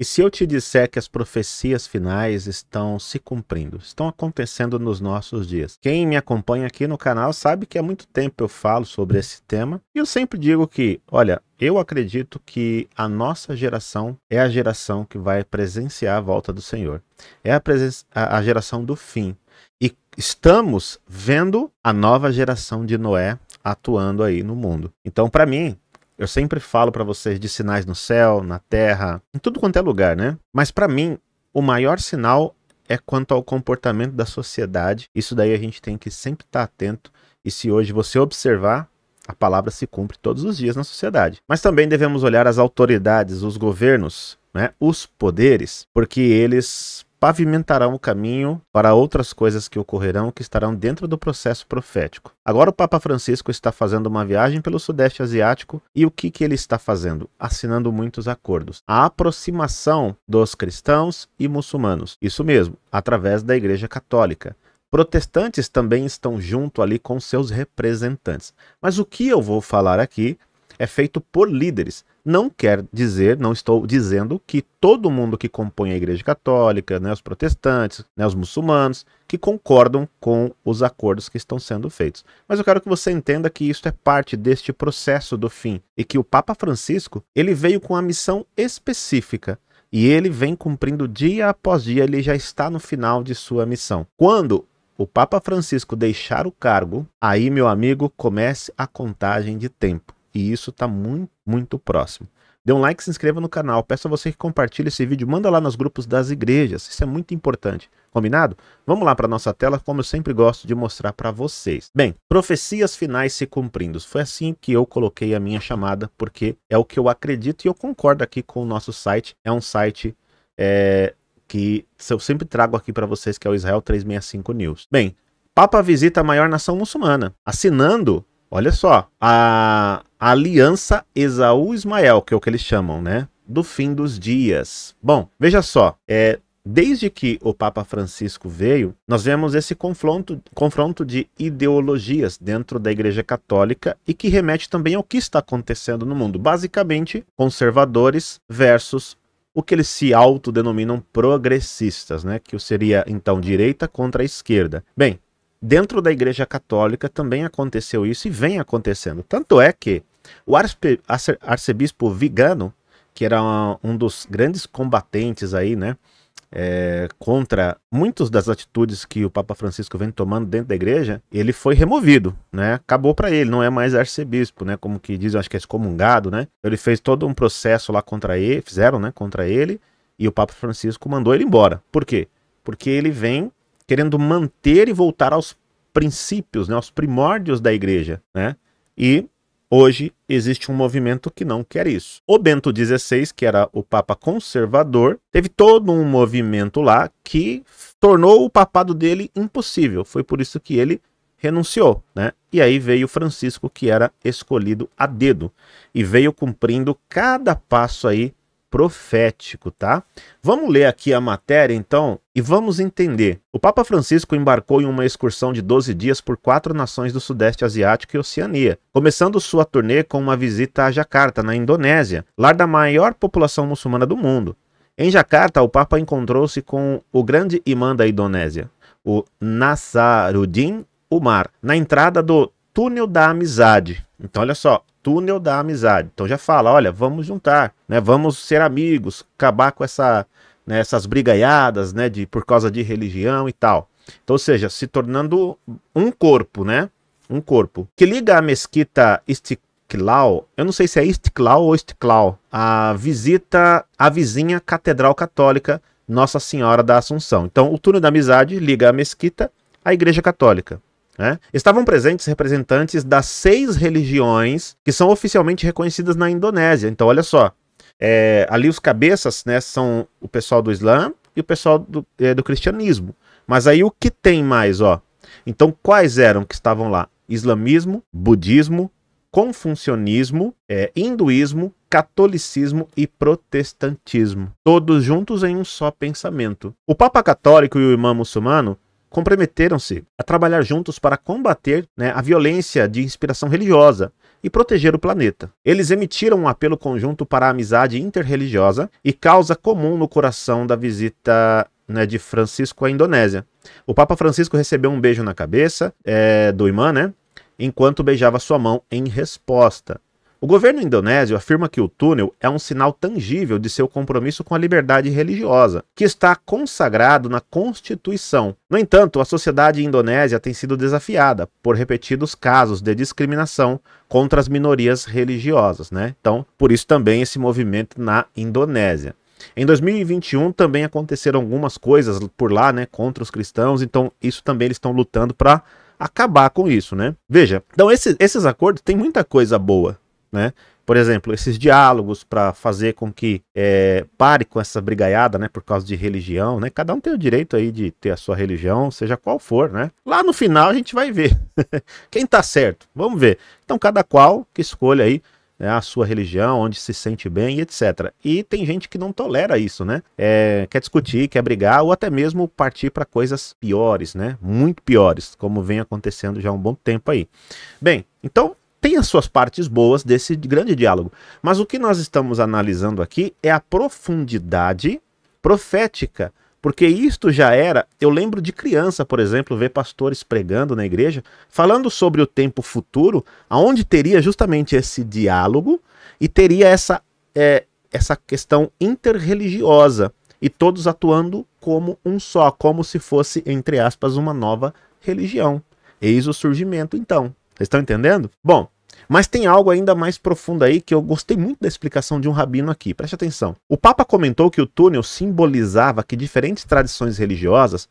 E se eu te disser que as profecias finais estão se cumprindo, estão acontecendo nos nossos dias? Quem me acompanha aqui no canal sabe que há muito tempo eu falo sobre esse tema e eu sempre digo que, olha, eu acredito que a nossa geração é a geração que vai presenciar a volta do Senhor, é a, a geração do fim. E estamos vendo a nova geração de Noé atuando aí no mundo. Então, para mim, eu sempre falo para vocês de sinais no céu, na terra, em tudo quanto é lugar, né? Mas para mim, o maior sinal é quanto ao comportamento da sociedade. Isso daí a gente tem que sempre estar tá atento. E se hoje você observar, a palavra se cumpre todos os dias na sociedade. Mas também devemos olhar as autoridades, os governos, né? os poderes, porque eles pavimentarão o caminho para outras coisas que ocorrerão que estarão dentro do processo profético. Agora o Papa Francisco está fazendo uma viagem pelo Sudeste Asiático e o que, que ele está fazendo? Assinando muitos acordos. A aproximação dos cristãos e muçulmanos. Isso mesmo, através da Igreja Católica. Protestantes também estão junto ali com seus representantes. Mas o que eu vou falar aqui é feito por líderes, não quer dizer, não estou dizendo que todo mundo que compõe a Igreja Católica, né, os protestantes, né, os muçulmanos, que concordam com os acordos que estão sendo feitos. Mas eu quero que você entenda que isso é parte deste processo do fim e que o Papa Francisco ele veio com a missão específica e ele vem cumprindo dia após dia, ele já está no final de sua missão. Quando o Papa Francisco deixar o cargo, aí, meu amigo, comece a contagem de tempo e isso está muito, muito próximo. Dê um like, se inscreva no canal. Peço a você que compartilhe esse vídeo, manda lá nos grupos das igrejas. Isso é muito importante. Combinado? Vamos lá para nossa tela, como eu sempre gosto de mostrar para vocês. Bem, profecias finais se cumprindo. Foi assim que eu coloquei a minha chamada, porque é o que eu acredito e eu concordo aqui com o nosso site. É um site é, que eu sempre trago aqui para vocês, que é o Israel 365 News. Bem, Papa visita a maior nação muçulmana, assinando Olha só, a, aliança Esaú-Ismael, que é o que eles chamam, né? Do fim dos dias. Bom, veja só, é, Desde que o Papa Francisco veio, nós vemos esse confronto, confronto de ideologias dentro da Igreja Católica e que remete também ao que está acontecendo no mundo. Basicamente, conservadores versus o que eles se autodenominam progressistas, né? Que seria então direita contra a esquerda. Bem, dentro da Igreja Católica também aconteceu isso e vem acontecendo. Tanto é que o arcebispo Vigano, que era um dos grandes combatentes aí, né, é, contra muitas das atitudes que o Papa Francisco vem tomando dentro da igreja, ele foi removido, né? Acabou para ele, não é mais arcebispo, né? Como que dizem, acho que é excomungado, né? Então, ele fez todo um processo lá contra ele, fizeram, né, contra ele, e o Papa Francisco mandou ele embora. Por quê? Porque ele vem querendo manter e voltar aos princípios, né, aos primórdios da igreja, né? E hoje existe um movimento que não quer isso. O Bento XVI, que era o papa conservador, teve todo um movimento lá que tornou o papado dele impossível. Foi por isso que ele renunciou, né? E aí veio Francisco, que era escolhido a dedo, e veio cumprindo cada passo aí profético, tá? Vamos ler aqui a matéria então e vamos entender. O Papa Francisco embarcou em uma excursão de 12 dias por quatro nações do Sudeste Asiático e Oceania, começando sua turnê com uma visita a Jakarta, na Indonésia, lar da maior população muçulmana do mundo. Em Jakarta, o Papa encontrou-se com o grande imã da Indonésia, o Nasaruddin Umar, na entrada do Túnel da Amizade. Então, olha só, túnel da amizade. Então já fala, olha, vamos juntar, né? Vamos ser amigos, acabar com essa, né, essas brigaiadas, né, de por causa de religião e tal. Então, ou seja, se tornando um corpo, né? Um corpo. Que liga a mesquita Istiklal, eu não sei se é Istiklal ou Istiklal, a visita à vizinha Catedral Católica Nossa Senhora da Assunção. Então, o túnel da amizade liga a mesquita à Igreja Católica. Né? Estavam presentes representantes das seis religiões que são oficialmente reconhecidas na Indonésia. Então, olha só, é, ali os cabeças né, são o pessoal do Islã e o pessoal do, é, do cristianismo. Mas aí o que tem mais, ó? Então, quais eram que estavam lá? Islamismo, budismo, confucionismo, é, hinduísmo, catolicismo e protestantismo, todos juntos em um só pensamento. O Papa Católico e o Imã muçulmano comprometeram-se a trabalhar juntos para combater né, a violência de inspiração religiosa e proteger o planeta. Eles emitiram um apelo conjunto para a amizade interreligiosa e causa comum no coração da visita né, de Francisco à Indonésia. O Papa Francisco recebeu um beijo na cabeça é, do imã, né? Enquanto beijava sua mão em resposta. O governo indonésio afirma que o túnel é um sinal tangível de seu compromisso com a liberdade religiosa, que está consagrado na Constituição. No entanto, a sociedade indonésia tem sido desafiada por repetidos casos de discriminação contra as minorias religiosas, né? Então, por isso também esse movimento na Indonésia. Em 2021 também aconteceram algumas coisas por lá, né, contra os cristãos, então isso também eles estão lutando para acabar com isso, né? Veja, então esses, esses acordos têm muita coisa boa, né? Por exemplo, esses diálogos para fazer com que é, pare com essa brigaiada, né, por causa de religião, né? Cada um tem o direito aí de ter a sua religião, seja qual for, né? Lá no final a gente vai ver quem tá certo. Vamos ver. Então cada qual que escolha aí né, a sua religião, onde se sente bem, etc. E tem gente que não tolera isso, né? É, quer discutir, quer brigar ou até mesmo partir para coisas piores, né? Muito piores, como vem acontecendo já há um bom tempo aí. Bem, então tem as suas partes boas desse grande diálogo. Mas o que nós estamos analisando aqui é a profundidade profética. Porque isto já era, eu lembro de criança, por exemplo, ver pastores pregando na igreja, falando sobre o tempo futuro, aonde teria justamente esse diálogo e teria essa, é, essa questão interreligiosa e todos atuando como um só, como se fosse, entre aspas, uma nova religião. Eis o surgimento, então, vocês estão entendendo? Bom, mas tem algo ainda mais profundo aí que eu gostei muito da explicação de um rabino aqui, preste atenção. O Papa comentou que o túnel simbolizava que diferentes tradições religiosas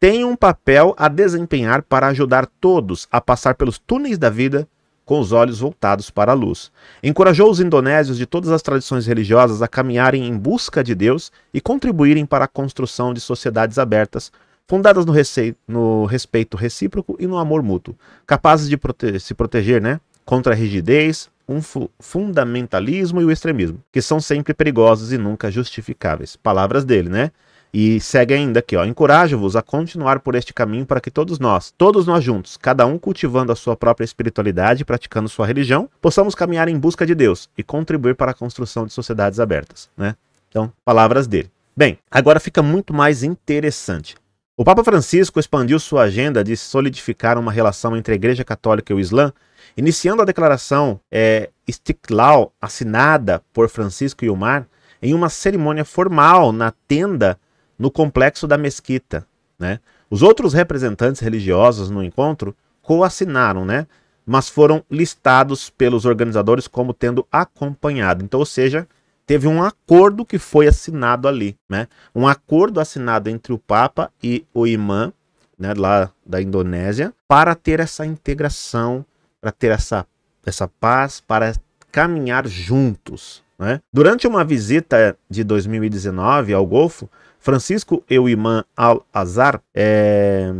têm um papel a desempenhar para ajudar todos a passar pelos túneis da vida com os olhos voltados para a luz. Encorajou os indonésios de todas as tradições religiosas a caminharem em busca de Deus e contribuírem para a construção de sociedades abertas, fundadas no, receio, no respeito recíproco e no amor mútuo, capazes de prote se proteger né, contra a rigidez, um fu fundamentalismo e o extremismo, que são sempre perigosos e nunca justificáveis. Palavras dele, né? E segue ainda aqui, ó. Encorajo-vos a continuar por este caminho para que todos nós, todos nós juntos, cada um cultivando a sua própria espiritualidade e praticando sua religião, possamos caminhar em busca de Deus e contribuir para a construção de sociedades abertas, né? Então, palavras dele. Bem, agora fica muito mais interessante. O Papa Francisco expandiu sua agenda de solidificar uma relação entre a Igreja Católica e o Islã, iniciando a declaração é, Istiklal, assinada por Francisco e Omar em uma cerimônia formal na tenda no complexo da mesquita. Né? Os outros representantes religiosos no encontro coassinaram, né? mas foram listados pelos organizadores como tendo acompanhado. Então, ou seja, teve um acordo que foi assinado ali, né? Um acordo assinado entre o Papa e o imã, né, lá da Indonésia, para ter essa integração, para ter essa, essa paz, para caminhar juntos, né? Durante uma visita de 2019 ao Golfo, Francisco e o imã Al-Azhar é,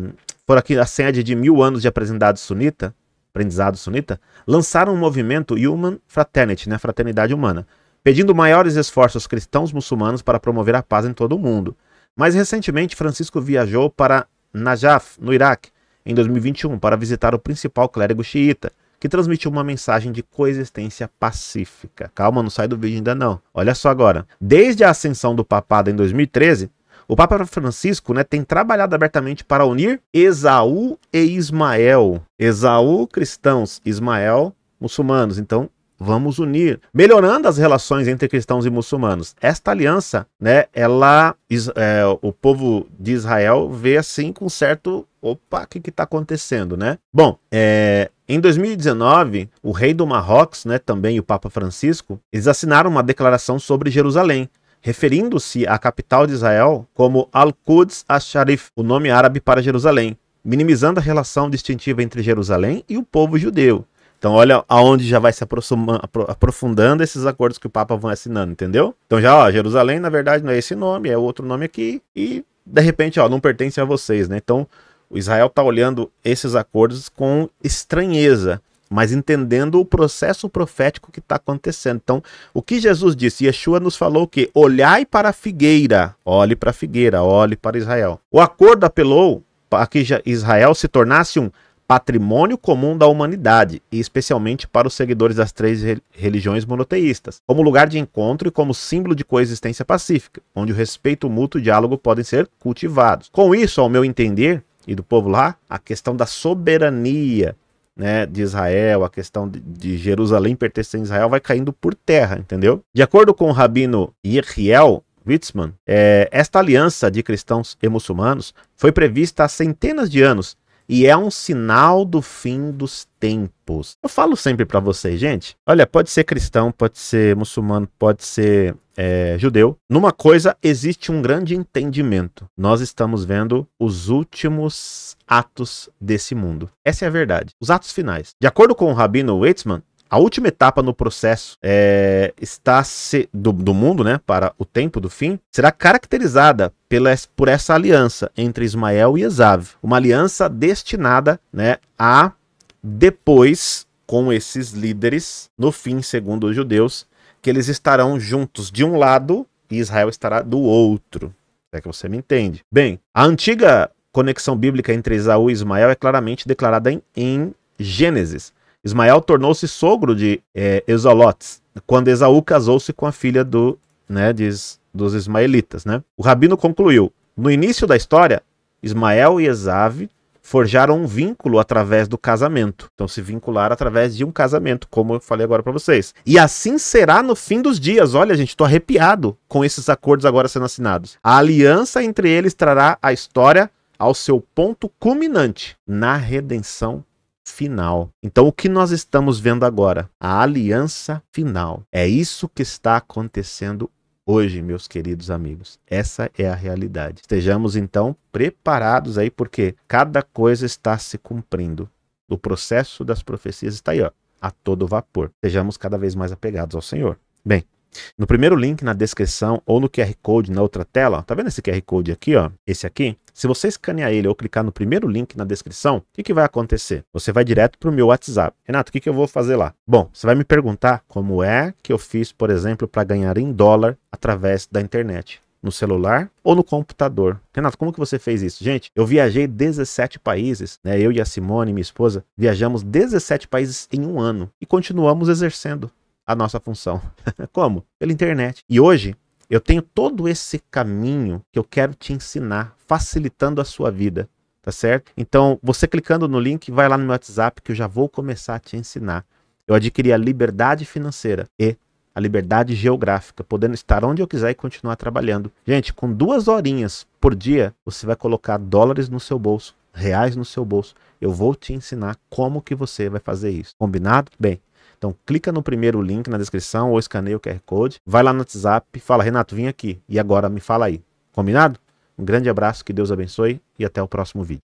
foram aqui a sede de mil anos de aprendizado sunita, aprendizado sunita, lançaram o um movimento Human Fraternity, né, fraternidade humana, pedindo maiores esforços aos cristãos muçulmanos para promover a paz em todo o mundo. Mas recentemente, Francisco viajou para Najaf, no Iraque, em 2021, para visitar o principal clérigo xiita, que transmitiu uma mensagem de coexistência pacífica. Calma, não sai do vídeo ainda não. Olha só agora. Desde a ascensão do papado em 2013, o Papa Francisco né, tem trabalhado abertamente para unir Esaú e Ismael. Esaú, cristãos, Ismael, muçulmanos. Então, vamos unir, melhorando as relações entre cristãos e muçulmanos. Esta aliança, né, ela, é, o povo de Israel vê assim com certo, opa, o que que tá acontecendo, né? Bom, é, em 2019, o rei do Marrocos, né, também o Papa Francisco, eles assinaram uma declaração sobre Jerusalém, referindo-se à capital de Israel como Al-Quds ash-Sharif, o nome árabe para Jerusalém, minimizando a relação distintiva entre Jerusalém e o povo judeu. Então olha aonde já vai se aprofundando esses acordos que o Papa vai assinando, entendeu? Então já, ó, Jerusalém na verdade não é esse nome, é outro nome aqui e de repente, ó, não pertence a vocês, né? Então o Israel está olhando esses acordos com estranheza, mas entendendo o processo profético que está acontecendo. Então, o que Jesus disse? Yeshua nos falou que olhai para a figueira, olhe para a figueira, olhe para Israel. O acordo apelou para que Israel se tornasse um patrimônio comum da humanidade, e especialmente para os seguidores das três religiões monoteístas, como lugar de encontro e como símbolo de coexistência pacífica, onde o respeito mútuo e o diálogo podem ser cultivados. Com isso, ao meu entender, e do povo lá, a questão da soberania né, de Israel, a questão de, Jerusalém pertencer a Israel vai caindo por terra, entendeu? De acordo com o rabino Yeriel Witzman, é, esta aliança de cristãos e muçulmanos foi prevista há centenas de anos e é um sinal do fim dos tempos. Eu falo sempre para vocês, gente. Olha, pode ser cristão, pode ser muçulmano, pode ser é, judeu. Numa coisa existe um grande entendimento. Nós estamos vendo os últimos atos desse mundo. Essa é a verdade. Os atos finais. De acordo com o Rabino Weitzman, a última etapa no processo é, está se, do, do mundo, né, para o tempo do fim, será caracterizada pela, por essa aliança entre Ismael e Esav, uma aliança destinada, né, a depois com esses líderes no fim, segundo os judeus, que eles estarão juntos de um lado e Israel estará do outro. é que você me entende. Bem, a antiga conexão bíblica entre Esaú e Ismael é claramente declarada em, em Gênesis. Ismael tornou-se sogro de é, quando Esaú casou-se com a filha do, né, de, dos ismaelitas. Né? O rabino concluiu: no início da história, Ismael e Esave forjaram um vínculo através do casamento. Então se vincularam através de um casamento, como eu falei agora para vocês. E assim será no fim dos dias. Olha, gente, estou arrepiado com esses acordos agora sendo assinados. A aliança entre eles trará a história ao seu ponto culminante na redenção final. Então, o que nós estamos vendo agora? A aliança final. É isso que está acontecendo hoje, meus queridos amigos. Essa é a realidade. Estejamos então preparados aí, porque cada coisa está se cumprindo. O processo das profecias está aí, ó, a todo vapor. Sejamos cada vez mais apegados ao Senhor. Bem, no primeiro link na descrição ou no QR Code na outra tela, tá vendo esse QR Code aqui, ó? Esse aqui? Se você escanear ele ou clicar no primeiro link na descrição, o que, que vai acontecer? Você vai direto para o meu WhatsApp. Renato, o que, que eu vou fazer lá? Bom, você vai me perguntar como é que eu fiz, por exemplo, para ganhar em dólar através da internet no celular ou no computador. Renato, como que você fez isso? Gente, eu viajei 17 países, né? Eu e a Simone, minha esposa, viajamos 17 países em um ano e continuamos exercendo a nossa função. Como? Pela internet. E hoje eu tenho todo esse caminho que eu quero te ensinar, facilitando a sua vida, tá certo? Então, você clicando no link, vai lá no meu WhatsApp que eu já vou começar a te ensinar. Eu adquiri a liberdade financeira e a liberdade geográfica, podendo estar onde eu quiser e continuar trabalhando. Gente, com duas horinhas por dia, você vai colocar dólares no seu bolso, reais no seu bolso. Eu vou te ensinar como que você vai fazer isso. Combinado? Bem, então clica no primeiro link na descrição ou escaneia o QR Code, vai lá no WhatsApp, fala Renato, vim aqui e agora me fala aí. Combinado? Um grande abraço, que Deus abençoe e até o próximo vídeo.